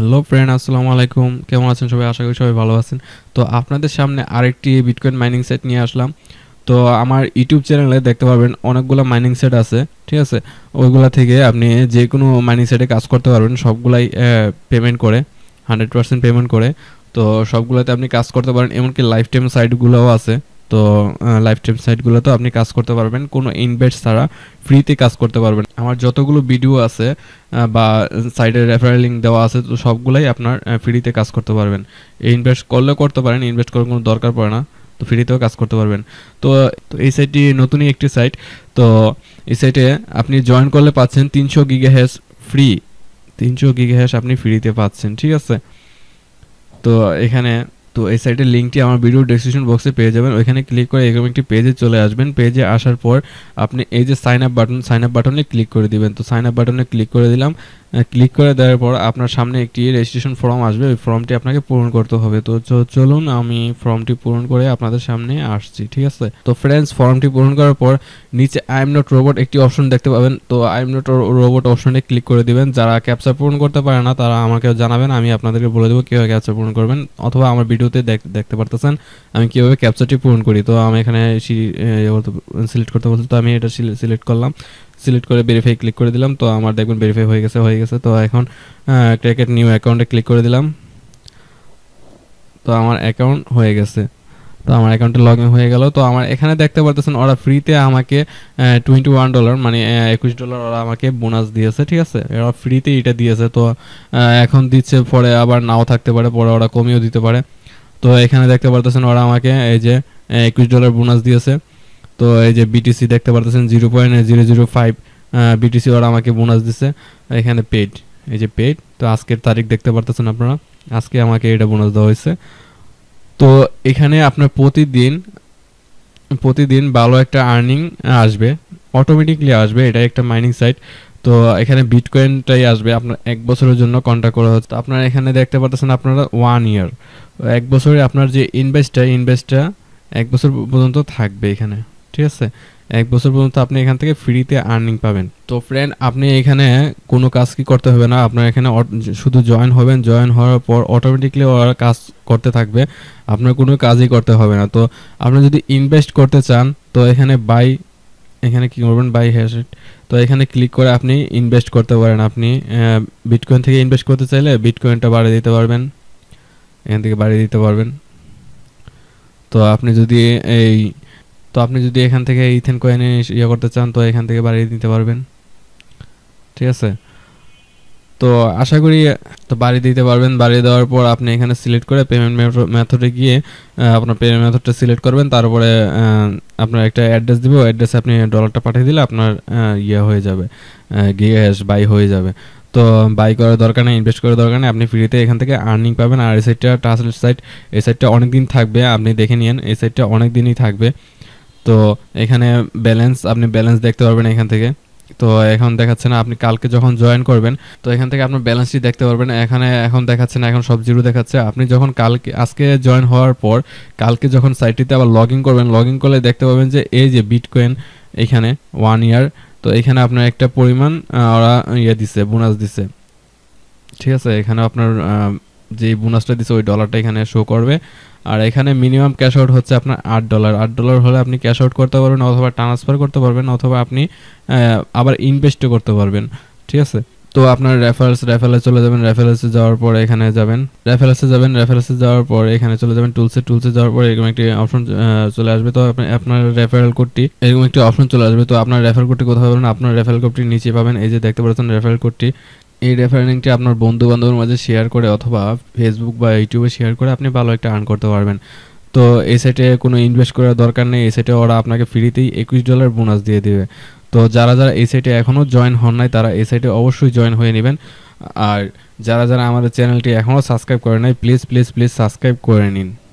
hello friend আসসালামু আলাইকুম কেমন আছেন সবাই আশা করি সবাই ভালো আছেন তো আপনাদের সামনে আরেকটি বিটকয়েন মাইনিং সেট নিয়ে আসলাম তো আমার ইউটিউব চ্যানেলে দেখতে পারবেন অনেকগুলো মাইনিং সেট আছে ঠিক আছে ওইগুলা থেকে আপনি যে কোনো মাইনিং সেটে কাজ করতে পারবেন সবগুলাই পেমেন্ট করে হান্ড্রেড পার্সেন্ট পেমেন্ট করে তো সবগুলোতে আপনি কাজ করতে পারেন এমনকি লাইফ টাইম সাইটগুলোও আছে তো লাইভ স্ট্রিম সাইটগুলোতে আপনি কাজ করতে পারবেন কোনো ইনভেস্ট ছাড়া ফ্রিতে কাজ করতে পারবেন আমার যতগুলো ভিডিও আছে বা সাইডে রেফারেল লিঙ্ক দেওয়া আছে তো সবগুলাই আপনার ফ্রিতে কাজ করতে পারবেন ইনভেস্ট করলেও করতে পারেন ইনভেস্ট করার কোনো দরকার পড়ে না তো ফ্রিতেও কাজ করতে পারবেন তো এই সাইটটি নতুনই একটি সাইট তো এই সাইটে আপনি জয়েন করলে পাচ্ছেন তিনশো গিগে হ্যাশ ফ্রি তিনশো গিগে হ্যাশ আপনি ফ্রিতে পাচ্ছেন ঠিক আছে তো এখানে তো এই সাইটের লিঙ্কটি আমার ভিডিও ডেসক্রিপশন বক্সে পেয়ে যাবেন ওইখানে ক্লিক করে এরকম একটি পেজে চলে আসবেন পেজে আসার পর আপনি এই যে sign up button sign up বাটনে ক্লিক করে দিবেন তো সাইন আপ বাটনে ক্লিক করে দিলাম ক্লিক করে দেওয়ার পর আপনার সামনে একটি রেজিস্ট্রেশন ফর্ম আসবে ওই ফর্মটি আপনাকে পূরণ করতে হবে তো চলুন আমি ফর্মটি পূরণ করে আপনাদের সামনে আসছি ঠিক আছে তো ফ্রেন্ডস ফর্মটি পূরণ করার পর নিচে আই এম নট রোবট একটি অপশন দেখতে পাবেন তো আই এম নট রোবট অপশনে ক্লিক করে দিবেন যারা ক্যাপচার পূরণ করতে পারে না তারা আমাকে জানাবেন আমি আপনাদেরকে বলে দেবো কীভাবে ক্যাপচা পূরণ করবেন অথবা আমার ভিডিওতে দেখতে পারতেছেন আমি কীভাবে ক্যাপচারটি পূরণ করি তো আমি এখানে সিলেক্ট করতে বলছি তো আমি এটা সিলেক্ট করলাম সিলেক্ট করে ভেরিফাই ক্লিক করে দিলাম তো আমার দেখবেন ভেরিফাই হয়ে গেছে হয়ে গেছে তো এখন ক্রিকেট নিউ অ্যাকাউন্টে ক্লিক করে দিলাম তো আমার অ্যাকাউন্ট হয়ে গেছে তো আমার অ্যাকাউন্টে লগ ইন হয়ে গেল তো আমার এখানে দেখতে পারতেছেন ওরা ফ্রিতে আমাকে টোয়েন্টি ওয়ান ডলার মানে একুশ ডলার ওরা আমাকে বোনাস দিয়েছে ঠিক আছে ওরা ফ্রিতে এটা দিয়েছে তো এখন দিচ্ছে পরে আবার নাও থাকতে পারে পরে ওরা কমিয়েও দিতে পারে তো এখানে দেখতে পারতেছেন ওরা আমাকে এই যে একুশ ডলার বোনাস দিয়েছে তো এই যে বিটিসি দেখতে পারতেছেন zero point zero zero five BTC ওরা আমাকে বোনাস দিছে এখানে পেড এই যে পেড তো আজকের তারিখ দেখতে পারতেছেন আপনারা আজকে আমাকে এটা বোনাস দেওয়া হয়েছে তো এখানে আপনার প্রতিদিন প্রতিদিন ভালো একটা আর্নিং আসবে অটোমেটিকলি আসবে এটা একটা মাইনিং সাইট তো এখানে বিটকয়েনটাই আসবে আপনার এক বছরের জন্য কন্ট্যাক্ট করা হচ্ছে আপনার এখানে দেখতে পারতেছেন আপনারা ওয়ান ইয়ার এক বছরে আপনার যে ইনভেস্টটা ইনভেস্টটা এক বছর পর্যন্ত থাকবে এখানে ঠিক আছে এক বছর পর্যন্ত আপনি এখান থেকে ফ্রিতে আর্নিং পাবেন তো ফ্রেন্ড আপনি এখানে কোনো কাজ কি করতে হবে না আপনার এখানে শুধু জয়েন হবেন জয়েন হওয়ার পর অটোমেটিকলি ওরা কাজ করতে থাকবে আপনার কোনো কাজই করতে হবে না তো আপনি যদি ইনভেস্ট করতে চান তো এখানে বাই এখানে কি করবেন বাই হ্যাশেট তো এখানে ক্লিক করে আপনি ইনভেস্ট করতে পারেন আপনি বিটকয়েন থেকে ইনভেস্ট করতে চাইলে বিটকয়েনটা বাড়িয়ে দিতে পারবেন এখান থেকে বাড়িয়ে দিতে পারবেন তো আপনি যদি এই তো আপনি যদি এখান থেকে ইথেন কয়েনে ইয়ে করতে চান তো এখান থেকে বাড়িয়ে দিতে পারবেন ঠিক আছে তো আশা করি তো বাড়ি দিতে পারবেন বাড়িয়ে দেওয়ার পর আপনি এখানে সিলেক্ট করে পেমেন্ট মেথডে গিয়ে আপনার পেমেন্ট মেথডটা সিলেক্ট করবেন তারপরে আপনার একটা অ্যাড্রেস দিব অ্যাড্রেসে আপনি ডলারটা পাঠিয়ে দিলে আপনার ইয়ে হয়ে যাবে গ্যাস বাই হয়ে যাবে তো বাই করার দরকার নেই ইনভেস্ট করার দরকার নেই আপনি ফ্রিতে এখান থেকে আর্নিং পাবেন আর এই সাইডটা ট্রান্সলেট সাইট এই সাইডটা অনেক দিন থাকবে আপনি দেখে নিন এই সাইডটা অনেক দিনই থাকবে তো এখানে ব্যালেন্স আপনি ব্যালেন্স দেখতে পারবেন এখান থেকে তো এখন দেখাচ্ছে না আপনি কালকে যখন জয়েন করবেন তো এখান থেকে আপনার ব্যালেন্সটি দেখতে পারবেন এখানে এখন দেখাচ্ছে না এখন সব জিরো দেখাচ্ছে আপনি যখন কালকে আজকে জয়েন হওয়ার পর কালকে যখন সাইটটিতে আবার লগ ইন করবেন লগ ইন করলে দেখতে পাবেন যে এই যে বিটকয়েন এখানে ওয়ান ইয়ার তো এখানে আপনার একটা পরিমাণ ওরা ইয়ে দিছে বোনাস দিছে ঠিক আছে এখানে আপনার যে বোনাসটা দিচ্ছে ওই ডলারটা এখানে শো করবে আর এখানে মিনিমাম ক্যাশ আউট হচ্ছে আপনার আট ডলার আট ডলার হলে আপনি ক্যাশ আউট করতে পারবেন অথবা ট্রান্সফার করতে পারবেন অথবা আপনি আবার ইনভেস্টও করতে পারবেন ঠিক আছে তো আপনার রেফারেলস রেফারেলে চলে যাবেন রেফারেলসে যাওয়ার পর এখানে যাবেন রেফারেলসে যাবেন রেফারেলসে যাওয়ার পর এখানে চলে যাবেন টুলসে টুলসে যাওয়ার পর এরকম একটি অপশন চলে আসবে তো আপনার রেফারেল কোডটি এরকম একটি অপশন চলে আসবে তো আপনার রেফারেল কোডটি কোথায় পাবেন আপনার রেফারেল কোডটি নিচে পাবেন এই যে দেখতে পাচ্ছেন রেফারেল কোডটি এই রেফার আপনার বন্ধু বান্ধবের মাঝে শেয়ার করে অথবা ফেসবুক বা ইউটিউবে শেয়ার করে আপনি ভালো একটা আর্ন করতে পারবেন তো এই সাইটে কোনো ইনভেস্ট করার দরকার নেই এই সাইটে ওরা আপনাকে ফ্রিতেই একুশ ডলার বোনাস দিয়ে দেবে তো যারা যারা এই সাইটে এখনও জয়েন হন নাই তারা এই সাইটে অবশ্যই জয়েন হয়ে নেবেন আর যারা যারা আমাদের চ্যানেলটি এখনও সাবস্ক্রাইব করে নাই প্লিজ প্লিজ প্লিজ সাবস্ক্রাইব করে নিন